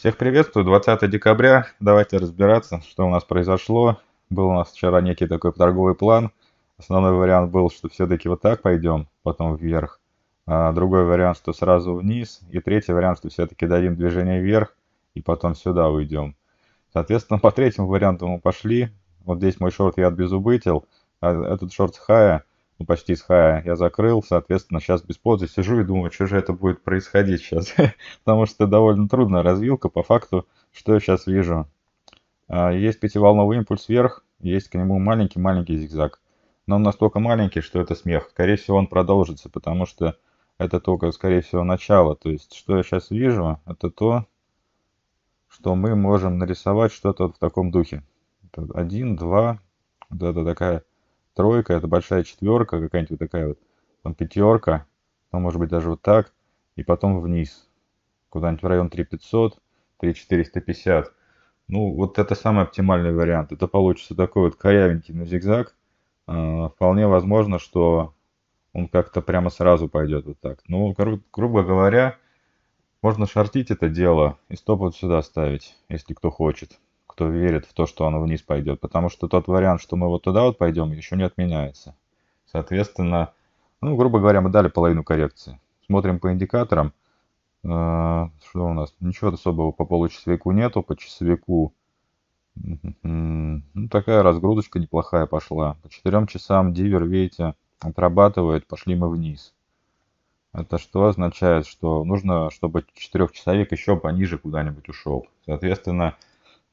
Всех приветствую, 20 декабря. Давайте разбираться, что у нас произошло. Был у нас вчера некий такой торговый план. Основной вариант был, что все-таки вот так пойдем, потом вверх. А другой вариант, что сразу вниз. И третий вариант, что все-таки дадим движение вверх и потом сюда уйдем. Соответственно, по третьему варианту мы пошли. Вот здесь мой шорт я отбезубытил. А этот шорт хая ну, почти с хая я закрыл, соответственно, сейчас без позы сижу и думаю, что же это будет происходить сейчас, потому что довольно трудная развилка по факту, что я сейчас вижу. А, есть пятиволновый импульс вверх, есть к нему маленький-маленький зигзаг. Но он настолько маленький, что это смех. Скорее всего, он продолжится, потому что это только, скорее всего, начало. То есть, что я сейчас вижу, это то, что мы можем нарисовать что-то в таком духе. Один, два, да да такая тройка, это большая четверка, какая-нибудь вот такая вот, там пятерка, ну, может быть, даже вот так, и потом вниз, куда-нибудь в район 3500, 3450. Ну, вот это самый оптимальный вариант. Это получится такой вот корявенький на зигзаг. А, вполне возможно, что он как-то прямо сразу пойдет вот так. Ну, гру- грубо говоря, можно шортить это дело и стоп вот сюда ставить, если кто хочет кто верит в то, что оно вниз пойдет. Потому что тот вариант, что мы вот туда вот пойдем, еще не отменяется. Соответственно, ну, грубо говоря, мы дали половину коррекции. Смотрим по индикаторам. Э, что у нас? Ничего особого по получасовику нету. По часовику ну, такая разгрузочка неплохая пошла. По четырем часам дивер, видите, отрабатывает, пошли мы вниз. Это что означает, что нужно, чтобы четырехчасовик еще пониже куда-нибудь ушел. Соответственно,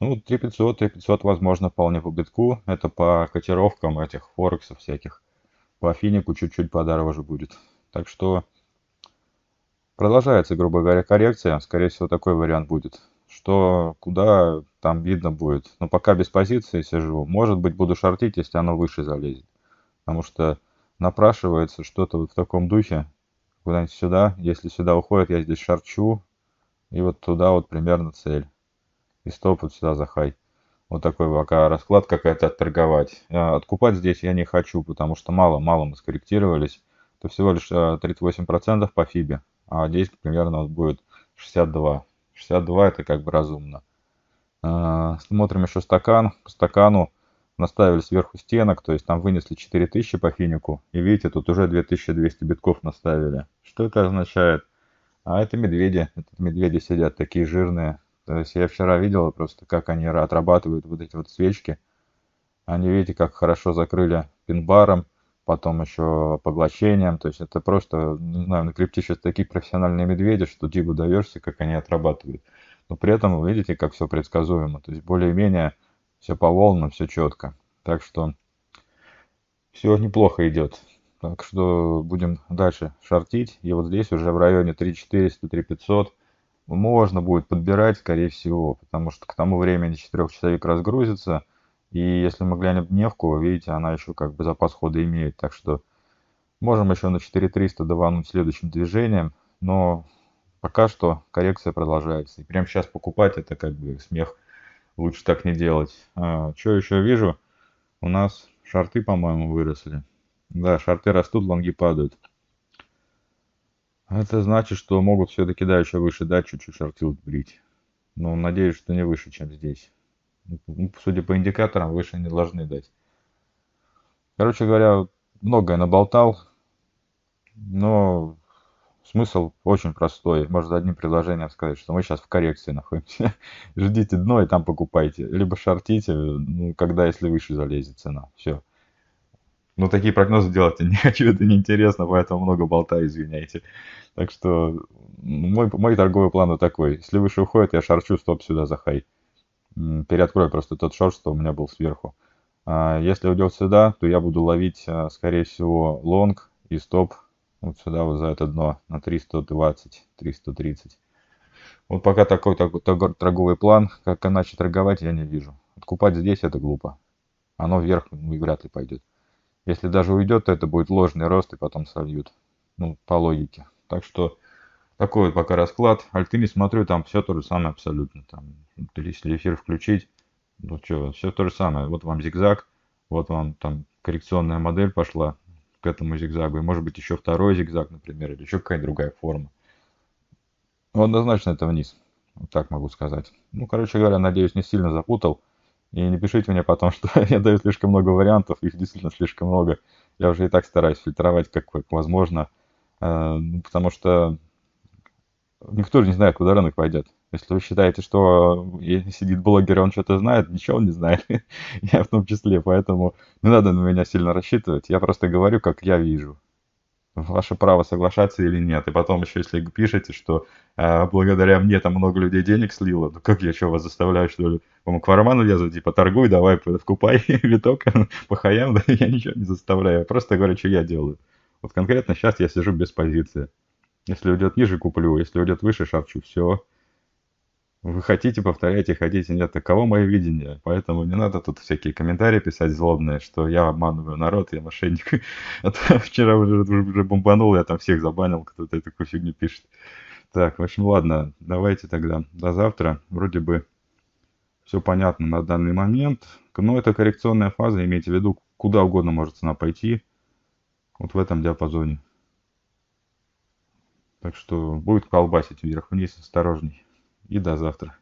ну, 3500, 3500, возможно, вполне по битку. Это по котировкам этих форексов всяких. По финику чуть-чуть подороже будет. Так что продолжается, грубо говоря, коррекция. Скорее всего, такой вариант будет. Что куда, там видно будет. Но пока без позиции сижу. Может быть, буду шортить, если оно выше залезет. Потому что напрашивается что-то вот в таком духе. Куда-нибудь сюда. Если сюда уходит, я здесь шарчу. И вот туда вот примерно цель и стоп вот сюда захай, Вот такой пока расклад какая-то отторговать. А, откупать здесь я не хочу, потому что мало-мало мы скорректировались. Это всего лишь 38% а, по фибе, а здесь примерно вот будет 62. 62 это как бы разумно. А, смотрим еще стакан. По стакану наставили сверху стенок, то есть там вынесли 4000 по финику. И видите, тут уже 2200 битков наставили. Что это означает? А это медведи. Это медведи сидят такие жирные. То есть я вчера видел просто, как они отрабатывают вот эти вот свечки. Они, видите, как хорошо закрыли пин-баром, потом еще поглощением. То есть это просто, не знаю, на крипте сейчас такие профессиональные медведи, что диву даешься, как они отрабатывают. Но при этом вы видите, как все предсказуемо. То есть более-менее все по волнам, все четко. Так что все неплохо идет. Так что будем дальше шортить. И вот здесь уже в районе 3400-3500 можно будет подбирать, скорее всего, потому что к тому времени четырех человек разгрузится, и если мы глянем дневку, видите, она еще как бы запас хода имеет, так что можем еще на 4300 давануть следующим движением, но пока что коррекция продолжается. И прямо сейчас покупать это как бы смех, лучше так не делать. А, что еще вижу? У нас шарты, по-моему, выросли. Да, шарты растут, лонги падают. Это значит, что могут все-таки да, еще выше дать чуть-чуть шортилд брить. Но надеюсь, что не выше, чем здесь. Ну, судя по индикаторам, выше не должны дать. Короче говоря, многое наболтал. Но смысл очень простой. Можно одним предложением сказать, что мы сейчас в коррекции находимся. Ждите дно и там покупайте. Либо шортите, ну, когда если выше залезет цена. Все. Ну, такие прогнозы делать я не хочу, это неинтересно, поэтому много болтаю, извиняйте. Так что мой, мой торговый план вот такой. Если выше уходит, я шарчу стоп сюда захай. хай. Переоткрою просто тот шорт, что у меня был сверху. А, если уйдет сюда, то я буду ловить, а, скорее всего, лонг и стоп вот сюда, вот за это дно, на 320, 330. Вот пока такой, такой торговый план, как иначе торговать, я не вижу. Откупать здесь это глупо. Оно вверх ну, вряд ли пойдет. Если даже уйдет, то это будет ложный рост и потом сольют. Ну, по логике. Так что такой вот пока расклад. Альты не смотрю, там все то же самое абсолютно. Там, если эфир включить, ну что, все то же самое. Вот вам зигзаг, вот вам там коррекционная модель пошла к этому зигзагу. И может быть еще второй зигзаг, например, или еще какая то другая форма. Ну, однозначно это вниз. Вот так могу сказать. Ну, короче говоря, надеюсь, не сильно запутал. И не пишите мне потом, что я даю слишком много вариантов, их действительно слишком много. Я уже и так стараюсь фильтровать, как возможно, э, ну, потому что никто же не знает, куда рынок пойдет. Если вы считаете, что э, сидит блогер, он что-то знает, ничего он не знает. я в том числе, поэтому не надо на меня сильно рассчитывать. Я просто говорю, как я вижу ваше право соглашаться или нет. И потом еще, если пишете, что э, благодаря мне там много людей денег слило, ну как я что, вас заставляю, что ли, вам к лезу, типа, торгуй, давай, вкупай виток по хаям, да я ничего не заставляю, я просто говорю, что я делаю. Вот конкретно сейчас я сижу без позиции. Если уйдет ниже, куплю, если уйдет выше, шарчу, все. Вы хотите, повторяйте, хотите, нет, таково мое видение. Поэтому не надо тут всякие комментарии писать злобные, что я обманываю народ, я мошенник. А то вчера уже, уже бомбанул, я там всех забанил, кто-то такую фигню пишет. Так, в общем, ладно, давайте тогда до завтра. Вроде бы все понятно на данный момент. Но это коррекционная фаза, имейте в виду, куда угодно может цена пойти. Вот в этом диапазоне. Так что будет колбасить вверх-вниз, осторожней и до завтра.